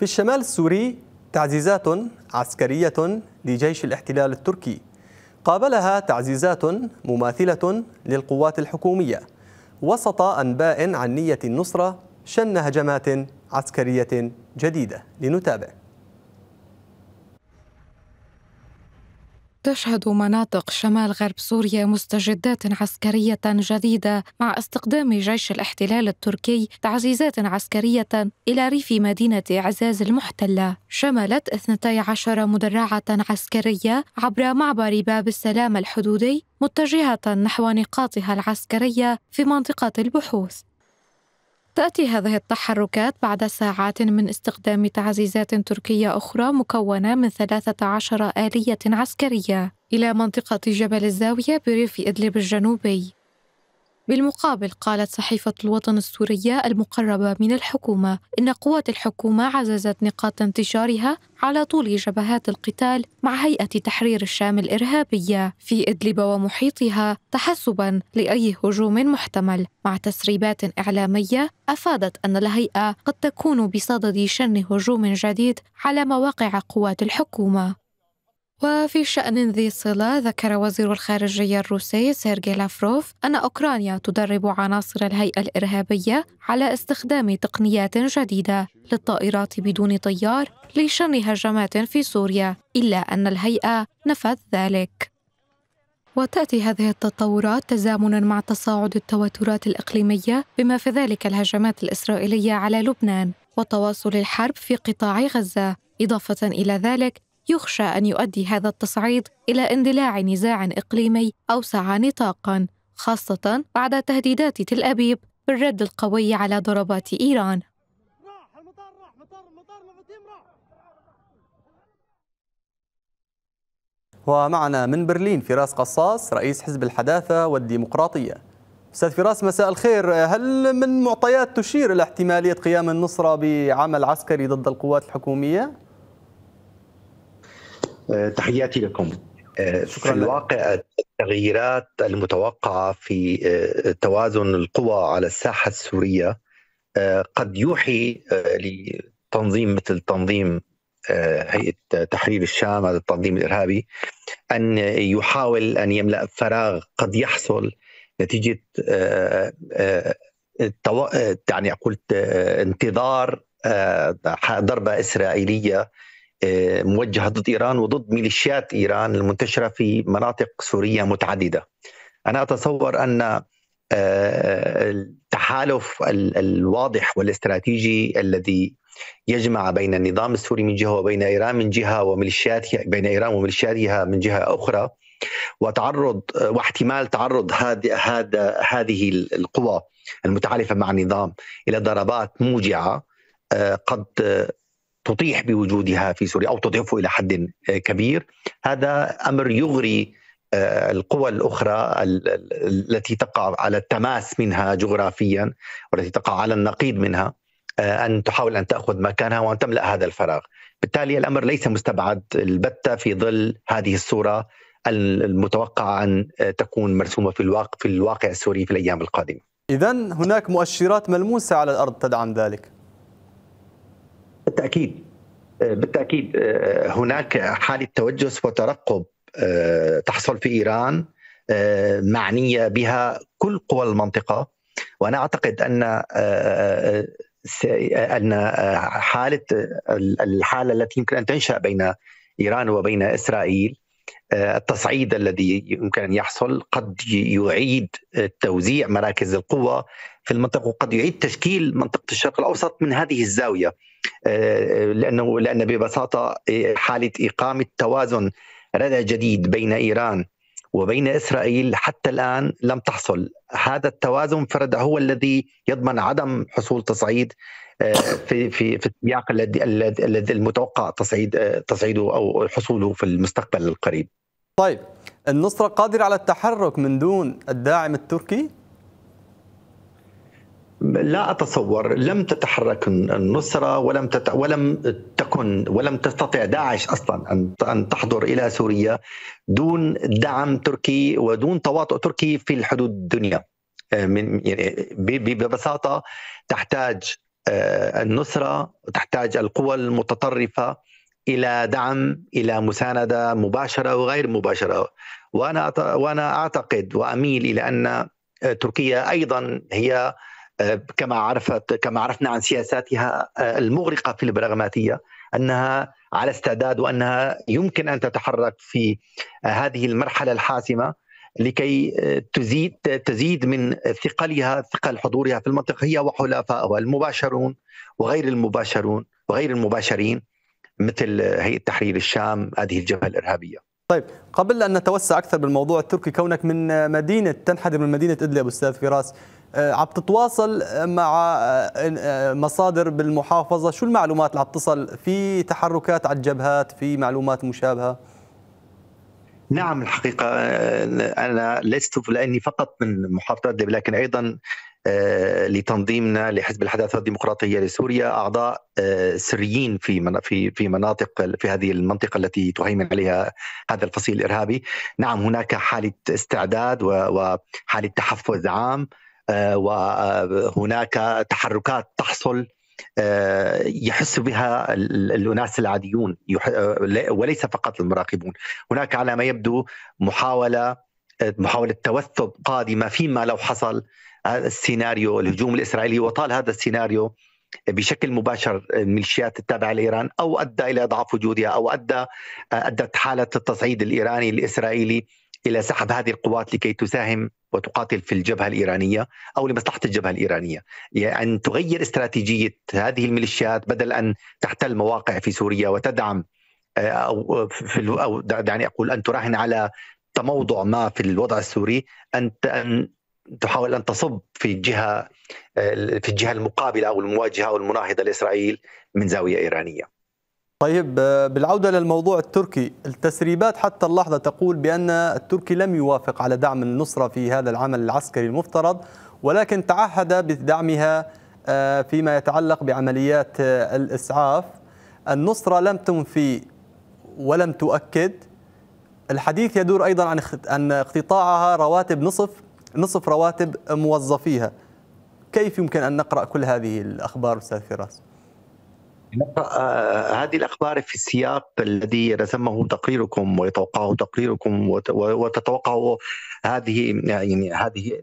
في الشمال السوري تعزيزات عسكرية لجيش الاحتلال التركي قابلها تعزيزات مماثلة للقوات الحكومية وسط أنباء عن نية النصرة شن هجمات عسكرية جديدة لنتابع تشهد مناطق شمال غرب سوريا مستجدات عسكرية جديدة مع استقدام جيش الاحتلال التركي تعزيزات عسكرية إلى ريف مدينة عزاز المحتلة شملت 12 مدرعة عسكرية عبر معبر باب السلام الحدودي متجهة نحو نقاطها العسكرية في منطقة البحوث تأتي هذه التحركات بعد ساعات من استخدام تعزيزات تركية أخرى مكونة من 13 آلية عسكرية إلى منطقة جبل الزاوية بريف إدلب الجنوبي بالمقابل قالت صحيفة الوطن السورية المقربة من الحكومة إن قوات الحكومة عززت نقاط انتشارها على طول جبهات القتال مع هيئة تحرير الشام الإرهابية في إدلب ومحيطها تحسبا لأي هجوم محتمل مع تسريبات إعلامية أفادت أن الهيئة قد تكون بصدد شن هجوم جديد على مواقع قوات الحكومة وفي شأن ذي صلة ذكر وزير الخارجية الروسي سيرجي لافروف أن أوكرانيا تدرب عناصر الهيئة الإرهابية على استخدام تقنيات جديدة للطائرات بدون طيار لشن هجمات في سوريا إلا أن الهيئة نفت ذلك وتأتي هذه التطورات تزامنا مع تصاعد التوترات الإقليمية بما في ذلك الهجمات الإسرائيلية على لبنان وتواصل الحرب في قطاع غزة إضافة إلى ذلك يخشى أن يؤدي هذا التصعيد إلى اندلاع نزاع إقليمي أوسع نطاقاً، خاصة بعد تهديدات تل أبيب بالرد القوي على ضربات إيران. ومعنا من برلين فراس قصاص رئيس حزب الحداثة والديمقراطية أستاذ فراس مساء الخير هل من معطيات تشير إلى احتمالية قيام النصرة بعمل عسكري ضد القوات الحكومية؟ آه، تحياتي لكم آه، شكرا في الواقع التغييرات المتوقعة في آه، توازن القوى على الساحة السورية قد يوحي لتنظيم مثل تنظيم هيئة تحرير الشام هذا التنظيم الإرهابي أن يحاول أن يملأ فراغ قد يحصل نتيجة يعني أقول انتظار ضربة إسرائيلية آه، موجهه ضد ايران وضد ميليشيات ايران المنتشره في مناطق سوريه متعدده. انا اتصور ان آه، التحالف الواضح والاستراتيجي الذي يجمع بين النظام السوري من جهه وبين ايران من جهه وميليشياتها بين ايران وميليشياتها من جهه اخرى وتعرض آه، واحتمال تعرض هذا هذا هذه القوى المتعالفه مع النظام الى ضربات موجعه قد تطيح بوجودها في سوريا او تضعفه الى حد آه، كبير هذا امر يغري آه، القوى الاخرى التي تقع على التماس منها جغرافيا والتي تقع على النقيض منها آه، ان تحاول ان تاخذ مكانها وان تملا هذا الفراغ بالتالي الامر ليس مستبعد البته في ظل هذه الصوره المتوقع ان تكون مرسومه في الواقع في الواقع السوري في الايام القادمه اذا هناك مؤشرات ملموسه على الارض تدعم ذلك بالتاكيد آه، بالتاكيد آه، هناك حاله توجس وترقب آه، تحصل في ايران معنيه بها كل قوى المنطقه وانا اعتقد ان ان حاله الحاله التي يمكن ان تنشا بين ايران وبين اسرائيل التصعيد الذي يمكن ان يحصل قد يعيد توزيع مراكز القوه في المنطقه وقد يعيد تشكيل منطقه الشرق الاوسط من هذه الزاويه آه، لانه لان ببساطه إيه، حاله اقامه توازن ردع جديد بين ايران وبين اسرائيل حتى الان لم تحصل هذا التوازن فرد هو الذي يضمن عدم حصول تصعيد آه، في في في السياق الذي الذي المتوقع تصعيد آه، تصعيده او حصوله في المستقبل القريب. طيب النصره قادره على التحرك من دون الداعم التركي؟ لا اتصور لم تتحرك النصره ولم تت... ولم تكن ولم تستطع داعش اصلا ان ان تحضر الى سوريا دون دعم تركي ودون تواطؤ تركي في الحدود الدنيا آه، من يعني ببساطه تحتاج آه، النصره تحتاج القوى المتطرفه الى دعم الى مسانده مباشره وغير مباشره وانا وانا اعتقد واميل الى ان آه، تركيا ايضا هي كما عرفت كما عرفنا عن سياساتها آه، المغرقه في البراغماتيه انها على استعداد وانها يمكن ان تتحرك في آه، هذه المرحله الحاسمه لكي آه، تزيد تزيد من ثقلها ثقل حضورها في المنطقه هي وحلفائها المباشرون وغير المباشرون وغير المباشرين مثل هيئه تحرير الشام هذه الجبهه الارهابيه. طيب قبل ان نتوسع اكثر بالموضوع التركي كونك من مدينه تنحدر من مدينه ادلب استاذ فراس آه، عم تتواصل مع آه، آه، مصادر بالمحافظه شو المعلومات اللي عم تصل في تحركات على الجبهات في معلومات مشابهه نعم الحقيقه انا لست لاني فقط من محافظه ادلب لكن ايضا لتنظيمنا لحزب الحداثه الديمقراطيه لسوريا اعضاء سريين في في في مناطق في هذه المنطقه التي تهيمن نعم. عليها هذا الفصيل الارهابي، نعم هناك حاله استعداد وحاله تحفز عام آه، وهناك تحركات تحصل آه، يحس بها الناس العاديون آه، وليس فقط المراقبون هناك على ما يبدو محاولة محاولة توثب قادمة فيما لو حصل السيناريو الهجوم الإسرائيلي وطال هذا السيناريو بشكل مباشر الميليشيات التابعة لإيران أو أدى إلى إضعاف وجودها أو أدى أدت حالة التصعيد الإيراني الإسرائيلي الى سحب هذه القوات لكي تساهم وتقاتل في الجبهه الايرانيه او لمصلحه الجبهه الايرانيه، يعني ان تغير استراتيجيه هذه الميليشيات بدل ان تحتل مواقع في سوريا وتدعم آه، او آه، في او دعني اقول ان تراهن على تموضع ما في الوضع السوري ان ان تحاول ان تصب في الجهه آه، في الجهه المقابله او المواجهه او المناهضه لاسرائيل من زاويه ايرانيه. طيب آه، بالعودة للموضوع التركي التسريبات حتى اللحظة تقول بأن التركي لم يوافق على دعم النصرة في هذا العمل العسكري المفترض ولكن تعهد بدعمها آه، فيما يتعلق بعمليات آه، الإسعاف النصرة لم تنفي ولم تؤكد الحديث يدور أيضا عن أن اقتطاعها رواتب نصف نصف رواتب موظفيها كيف يمكن أن نقرأ كل هذه الأخبار أستاذ فراس؟ آه، هذه الاخبار في السياق الذي رسمه تقريركم ويتوقعه تقريركم وتتوقع هذه يعني هذه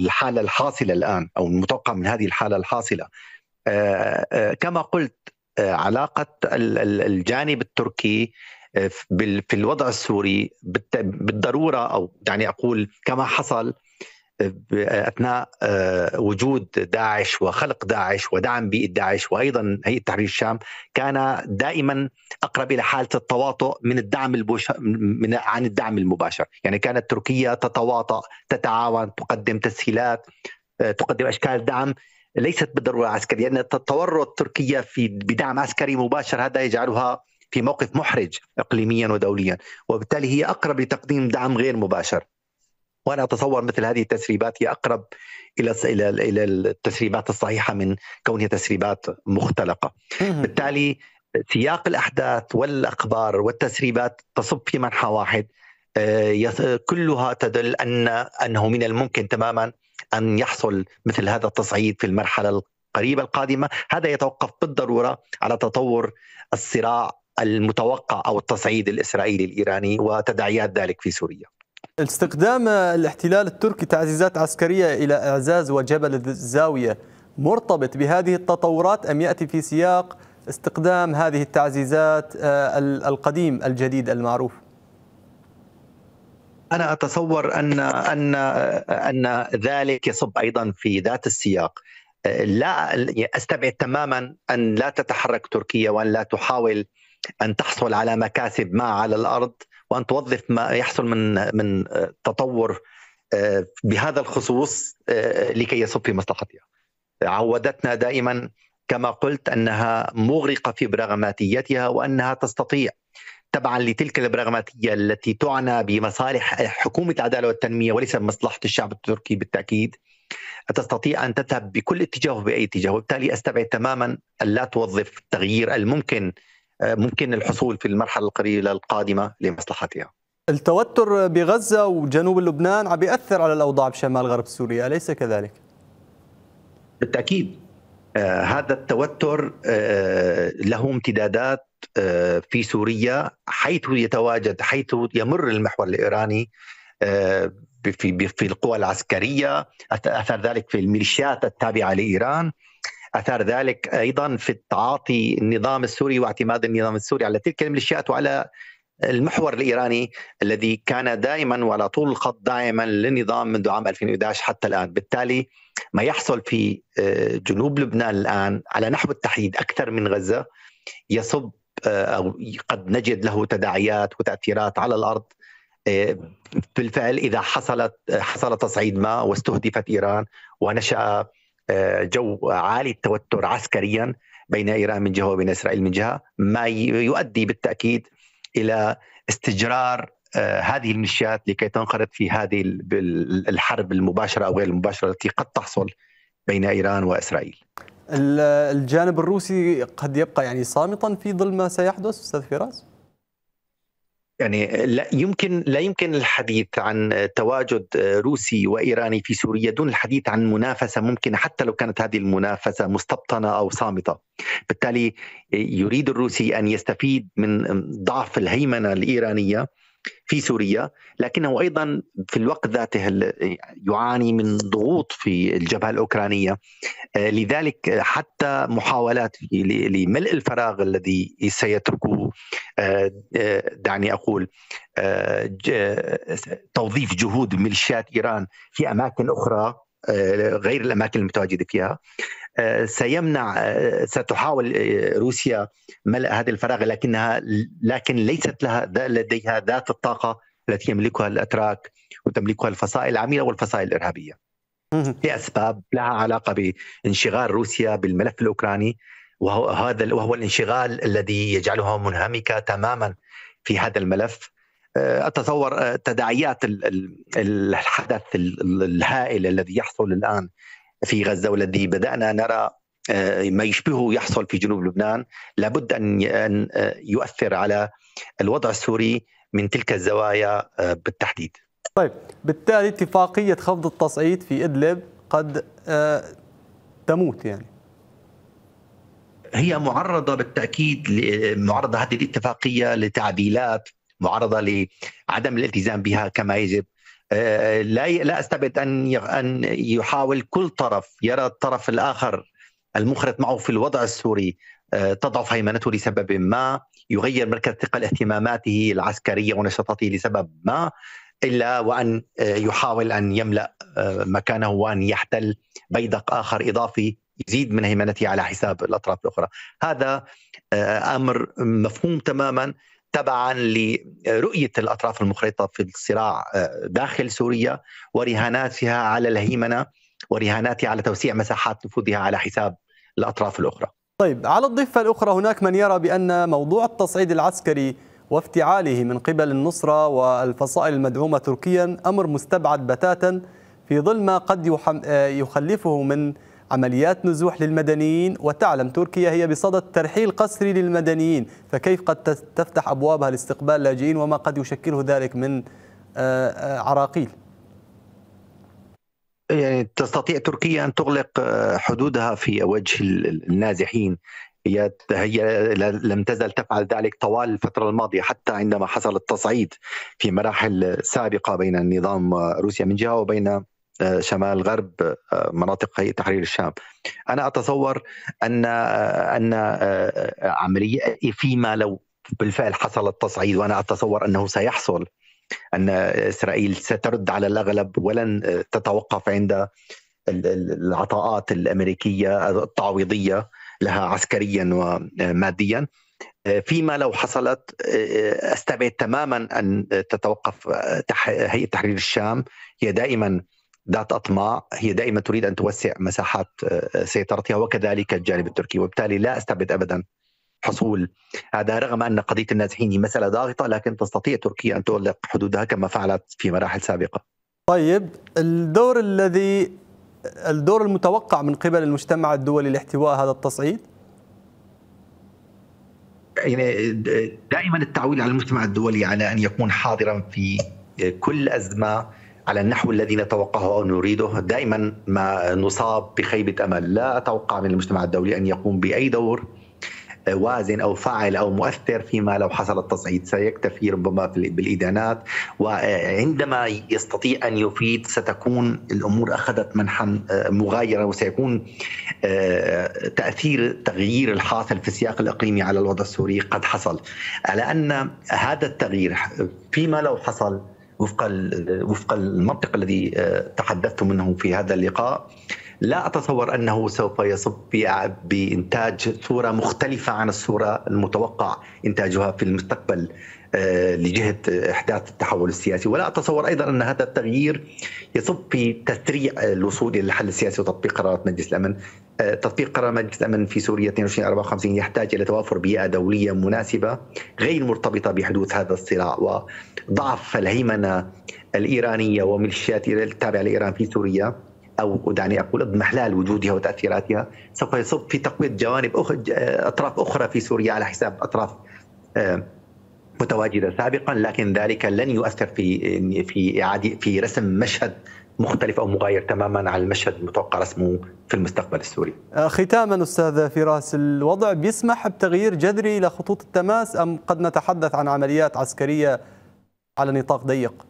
الحاله الحاصله الان او المتوقع من هذه الحاله الحاصله آه، آه، كما قلت علاقه الجانب التركي في الوضع السوري بالضروره او يعني اقول كما حصل اثناء آه، وجود داعش وخلق داعش ودعم بيئه داعش وايضا هيئه تحرير الشام كان دائما اقرب الى حاله التواطؤ من الدعم البوش من عن الدعم المباشر، يعني كانت تركيا تتواطأ، تتعاون، تقدم تسهيلات، آه، تقدم اشكال دعم ليست بالضروره عسكريه، لان تورط تركيا في بدعم عسكري مباشر هذا يجعلها في موقف محرج اقليميا ودوليا، وبالتالي هي اقرب لتقديم دعم غير مباشر. وانا اتصور مثل هذه التسريبات هي اقرب الى الى الى التسريبات الصحيحه من كونها تسريبات مختلقه. بالتالي سياق الاحداث والاخبار والتسريبات تصب في منحى واحد آه، كلها تدل ان انه من الممكن تماما ان يحصل مثل هذا التصعيد في المرحله القريبه القادمه، هذا يتوقف بالضروره على تطور الصراع المتوقع او التصعيد الاسرائيلي الايراني وتداعيات ذلك في سوريا. استخدام الاحتلال التركي تعزيزات عسكرية إلى إعزاز وجبل الزاوية مرتبط بهذه التطورات أم يأتي في سياق استخدام هذه التعزيزات آه، القديم الجديد المعروف؟ انا اتصور ان ان ان ذلك يصب ايضا في ذات السياق آه، لا استبعد تماما ان لا تتحرك تركيا وان لا تحاول ان تحصل على مكاسب ما على الارض وان توظف ما يحصل من من آه، تطور آه، بهذا الخصوص آه، لكي يصب في مصلحتها. عودتنا دائما كما قلت انها مغرقه في براغماتيتها وانها تستطيع تبعا لتلك البراغماتيه التي تعنى بمصالح حكومه العداله والتنميه وليس بمصلحه الشعب التركي بالتاكيد تستطيع ان تذهب بكل اتجاه وباي اتجاه وبالتالي استبعد تماما ان لا توظف التغيير الممكن آه، ممكن الحصول في المرحله القريبة القادمه لمصلحتها التوتر بغزه وجنوب لبنان عم ياثر على الاوضاع بشمال غرب سوريا اليس كذلك بالتاكيد آه، هذا التوتر آه، له امتدادات في سوريا حيث يتواجد حيث يمر المحور الايراني في في القوى العسكريه اثر ذلك في الميليشيات التابعه لايران اثار ذلك ايضا في التعاطي النظام السوري واعتماد النظام السوري على تلك الميليشيات وعلى المحور الايراني الذي كان دائما وعلى طول الخط دائما للنظام منذ عام 2011 حتى الان، بالتالي ما يحصل في آه، جنوب لبنان الان على نحو التحديد اكثر من غزه يصب آه، او قد نجد له تداعيات وتاثيرات على الارض آه، بالفعل اذا حصلت حصل تصعيد ما واستهدفت ايران ونشا آه، جو عالي التوتر عسكريا بين ايران من جهه وبين اسرائيل من جهه ما يؤدي بالتاكيد الى استجرار آه، هذه الميليشيات لكي تنخرط في هذه الحرب المباشره او غير المباشره التي قد تحصل بين ايران واسرائيل. الجانب الروسي قد يبقى يعني صامتا في ظل ما سيحدث استاذ فراس؟ يعني لا يمكن لا يمكن الحديث عن تواجد روسي وايراني في سوريا دون الحديث عن منافسه ممكنه حتى لو كانت هذه المنافسه مستبطنه او صامته. بالتالي يريد الروسي ان يستفيد من ضعف الهيمنه الايرانيه في سوريا لكنه ايضا في الوقت ذاته يعاني من ضغوط في الجبهه الاوكرانيه آه، لذلك حتى محاولات لملء الفراغ الذي سيتركه آه، آه، دعني اقول توظيف جهود ميليشيات ايران في اماكن اخرى غير الاماكن المتواجده فيها سيمنع ستحاول آه، روسيا ملء هذا الفراغ لكنها لكن ليست لها لديها ذات الطاقه التي يملكها الاتراك وتملكها الفصائل العميله والفصائل الارهابيه. لاسباب لها علاقه بانشغال روسيا بالملف الاوكراني وهو هذا وهو الانشغال الذي يجعلها منهمكه تماما في هذا الملف آه، اتصور آه، تداعيات الحدث الهائل الذي يحصل الان في غزه والذي بدانا نرى آه، ما يشبهه يحصل في جنوب لبنان لابد ان آه، يؤثر على الوضع السوري من تلك الزوايا آه، بالتحديد. طيب بالتالي اتفاقيه خفض التصعيد في ادلب قد تموت يعني. هي معرضه بالتاكيد معرضه هذه الاتفاقيه لتعديلات معرضه لعدم الالتزام بها كما يجب لا لا استبعد ان ان يحاول كل طرف يرى الطرف الاخر المنخرط معه في الوضع السوري آه، تضعف هيمنته لسبب ما يغير مركز ثقل اهتماماته العسكريه ونشاطاته لسبب ما الا وان آه، يحاول ان يملا آه، مكانه وان يحتل بيدق اخر اضافي يزيد من هيمنته على حساب الاطراف الاخرى هذا امر مفهوم تماما تبعا لرؤيه الاطراف المخرطه في الصراع آه، داخل سوريا ورهاناتها على الهيمنه ورهاناتها على توسيع مساحات نفوذها على حساب الاطراف الاخرى. طيب على الضفه الاخرى هناك من يرى بان موضوع التصعيد العسكري وافتعاله من قبل النصره والفصائل المدعومه تركيا امر مستبعد بتاتا في ظل ما قد آه، يخلفه من عمليات نزوح للمدنيين وتعلم تركيا هي بصدد ترحيل قسري للمدنيين فكيف قد تفتح أبوابها لاستقبال لاجئين وما قد يشكله ذلك من آه، آه، عراقيل يعني تستطيع تركيا أن تغلق آه، حدودها في وجه النازحين هي هي لم تزل تفعل ذلك طوال الفترة الماضية حتى عندما حصل التصعيد في مراحل سابقة بين النظام روسيا من جهة وبين آه، شمال غرب آه، مناطق هيئه تحرير الشام انا اتصور ان آه، ان عمليه فيما لو بالفعل حصل التصعيد وانا اتصور انه سيحصل ان اسرائيل سترد على الاغلب ولن تتوقف عند العطاءات الامريكيه التعويضيه لها عسكريا وماديا فيما لو حصلت استبعد تماما ان تتوقف هيئه تحرير الشام هي دائما ذات أطماع هي دائما تريد أن توسع مساحات آه، سيطرتها وكذلك الجانب التركي وبالتالي لا أستبعد أبدا حصول هذا رغم أن قضية النازحين هي مسألة ضاغطة لكن تستطيع تركيا أن تغلق حدودها كما فعلت في مراحل سابقة طيب الدور الذي الدور المتوقع من قبل المجتمع الدولي لاحتواء هذا التصعيد؟ يعني دائما التعويل على المجتمع الدولي على ان يكون حاضرا في كل ازمه على النحو الذي نتوقعه او نريده دائما ما نصاب بخيبه امل لا اتوقع من المجتمع الدولي ان يقوم باي دور آه، وازن او فاعل او مؤثر فيما لو حصل التصعيد سيكتفي ربما بالادانات وعندما يستطيع ان يفيد ستكون الامور اخذت منحا آه، مغايرا وسيكون آه، تاثير التغيير الحاصل في السياق الاقليمي على الوضع السوري قد حصل على ان هذا التغيير فيما لو حصل وفق وفق المنطق الذي آه، تحدثت منه في هذا اللقاء لا اتصور انه سوف يصب بانتاج صوره مختلفه عن الصوره المتوقع انتاجها في المستقبل آه، لجهه احداث التحول السياسي ولا اتصور ايضا ان هذا التغيير يصب في تسريع الوصول الى الحل السياسي وتطبيق قرارات مجلس الامن تطبيق قرار مجلس الامن في سوريا 2254 يحتاج الى توافر بيئه دوليه مناسبه غير مرتبطه بحدوث هذا الصراع وضعف الهيمنه الايرانيه وميليشيات التابعه لايران في سوريا او دعني اقول اضمحلال وجودها وتاثيراتها سوف يصب في تقويه جوانب أخرى اطراف اخرى في سوريا على حساب اطراف آه، متواجده سابقا لكن ذلك لن يؤثر في في اعاده في رسم مشهد مختلف او مغاير تماما عن المشهد المتوقع رسمه في المستقبل السوري. آه، ختاما استاذ فراس الوضع بيسمح بتغيير جذري لخطوط التماس ام قد نتحدث عن عمليات عسكريه على نطاق ضيق؟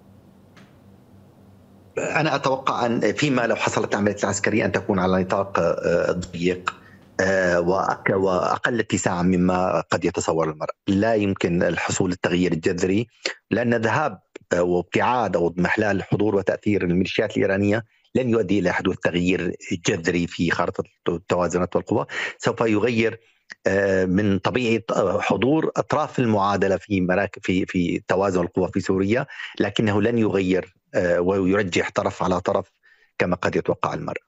انا اتوقع ان فيما لو حصلت العمليات العسكريه ان تكون على نطاق آه، ضيق آه، واقل اتساعا مما قد يتصور المرء، لا يمكن الحصول التغيير الجذري لان ذهاب آه، وابتعاد او اضمحلال حضور وتاثير الميليشيات الايرانيه لن يؤدي الى حدوث تغيير جذري في خارطه التوازنات والقوى، سوف يغير آه، من طبيعه حضور اطراف المعادله في مراكز في في توازن القوى في سوريا، لكنه لن يغير آه، ويرجح طرف على طرف كما قد يتوقع المرء.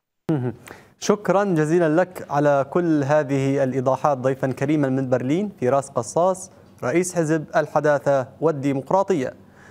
شكرا جزيلا لك على كل هذه الايضاحات ضيفا كريما من برلين فراس قصاص رئيس حزب الحداثه والديمقراطيه.